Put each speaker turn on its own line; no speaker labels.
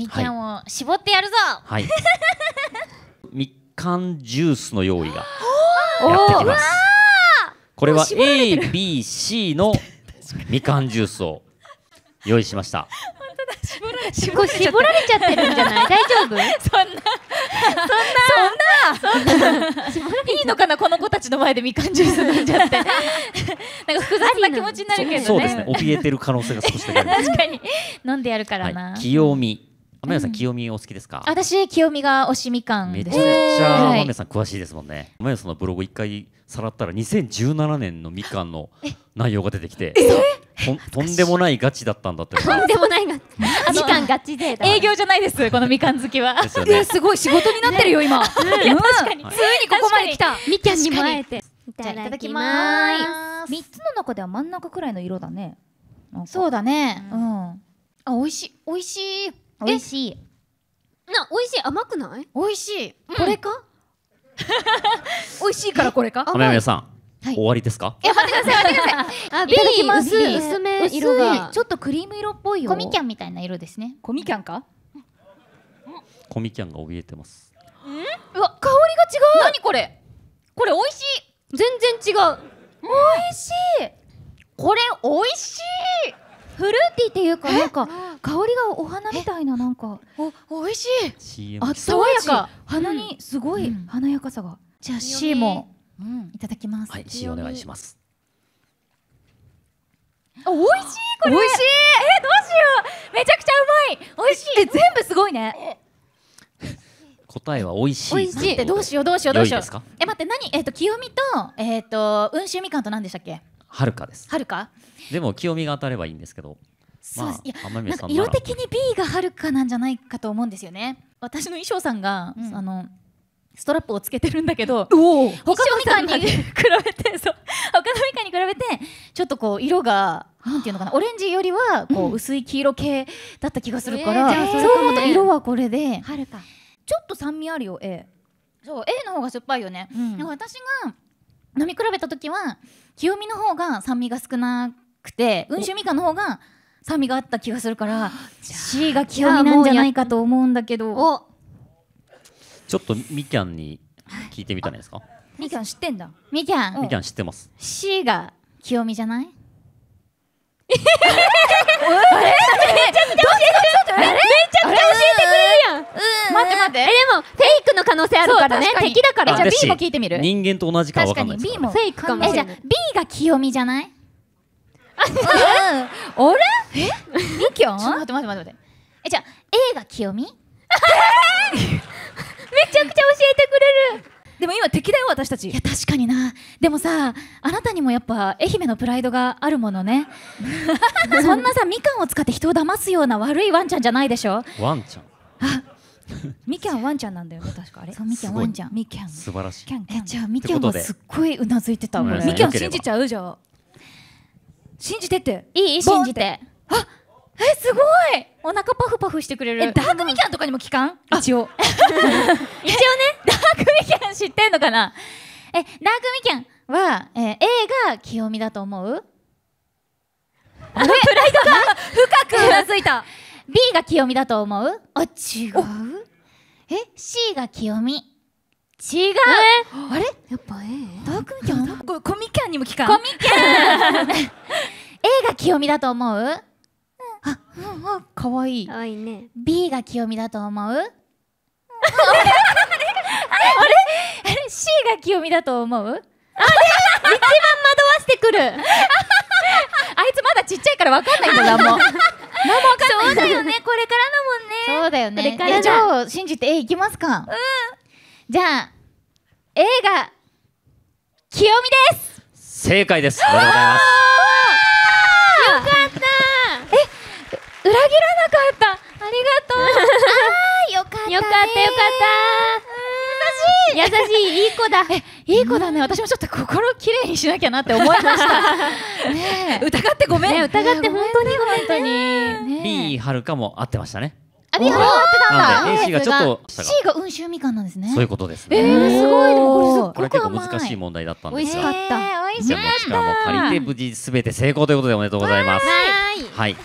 みかんを絞ってやるぞ、はい、
みかんジュースの用意がやってきますこれは ABC のみかんジュースを用意しました
絞られ絞られちゃってるんじゃない 大丈夫そんな
そんなそ
んないいのかなこの子たちの前でみかんジュース飲んじゃってなんか複雑な気持ちになるけどねそうですね怯えてる可能性が少しだけあります 確かに飲んでやるからな、はい、清
見あまやさん、清美お好きですか
私清美が推しみかんめちゃめちゃま宮
さん詳しいですもんねまやさんのブログ一回さらったら2017年のみかんの内容が出てきてとんでもないガチだったんだって と
んでもないガチみかんガチで営業じゃないですこのみかん好きはすごい仕事になってるよ今ついにここまで来たみきゃんにも会えて
いただきます
3つの中では真ん中くらいの色だねそうだねうんあ美味しい美味しい美味しいな美味しい甘くない美味しい、うん、これか 美味しいからこれか雨宮さ
んはい、終わりですか。い
や、待ってください、待ってください。いただきます。薄め色が。ちょっとクリーム色っぽいよ。コミキャンみたいな色ですね。コミキャンか。
コミキャンが怯えてます。
うわ、香りが違う。何これ。これ美味しい。全然違う。美味しい。これ美味しい。フルーティーっていうかなんか香りがお花みたいななんかお美味しいあ爽やか鼻にすごい華やかさが、じゃあ C もいただきます、はい C お願いします美味しいこれ美味しいえどうしようめちゃくちゃうまい美味しいっ全部すごいね
答えは美味しい美味しい
っどうしようどうしようどうしようえ待って何えっ、と清美とえっ、と温州みかんと何でしたっけはるかですはるか
でも清美が当たればいいんですけどそうまあ、いや色的に
B がはるかなんじゃないかと思うんですよね私の衣装さんが、うん、あのストラップをつけてるんだけど他のみかんに比べてそう他のみかんに比べてちょっとこう色がなんていうのかなオレンジよりはこう薄い黄色系だった気がするから、えー、そうかもと色はこれではるかちょっと酸味あるよ A そう A の方が酸っぱいよね、うん、私が飲み比べた時は清見の方が酸味が少なくて温州みかんの方が酸味があった気がするから C が清見なんじゃないかと思うんだけど
ちょっとみきゃんに聞いてみたんですか
みきゃん知ってんだみきゃんみきゃん知ってます C が清見じゃないえー、あれどっめっちゃくちゃ教えてくれるやん、待って待ってえでもフェイクの可能性あるからね敵だからじゃあ B も聞いてみる
人間と同じか確かに B
もフェイクかもえじゃあ B が清美じゃないうん、あれえみきょん待って待って待ってえじゃあ A が清美 めちゃくちゃ教えてくれるでも今敵だよ私たちいや確かになでもさあなたにもやっぱ愛媛のプライドがあるものね そんなさみかんを使って人を騙すような悪いワンちゃんじゃないでしょワンちゃん みきゃんワンちゃんなんだよ確かあれそうみきゃんワンちゃんみきゃん素晴らしいキャンキャンじゃあみきゃんはすっごいうなずいてたこれみきゃん信じちゃうじゃん信じてっていい信じてあえすごいお腹パフパフしてくれるダークみきゃんとかにも聞かん一応 一応ね知ってんのかなえ、ナークミキャは、えー、A が清美だと思う
あれプライド
が深くうなずいた B が清美だと思うあ、違うえ、C が清美違う、えー、あれやっぱ A ダークミキャンこコミキャンにも聞かんコミキャン A が清美だと思う、うん、あ、うん、あ、かわいいかわいいね B が清美だと思う あれ C が清美だと思うあれ一番惑わしてくる あいつまだちっちゃいから分かんないんだ何も何も分かんないそうだよねこれからだもんねそうだよねこれからじゃあ信じて A いきますかうんじゃあ A が清美で
す正解ですありがと
うございますよかったえ裏切らなかったありがとうあよかったよかったよかったい優しいいい子だ いい子だね、私もちょっと心きれいにしなきゃなって思いました ね疑ってごめん、ね、疑って本当に本当に B
はるかも合ってましたねあ、B はるか合ってたんだ C がちょっと C
が温州みかんなんですねそういうことですねえー、すごいこれ結構難しい問題だったんですが美味しかった
美味しかったも借りて無事すべて成功ということでおめでとうございますはい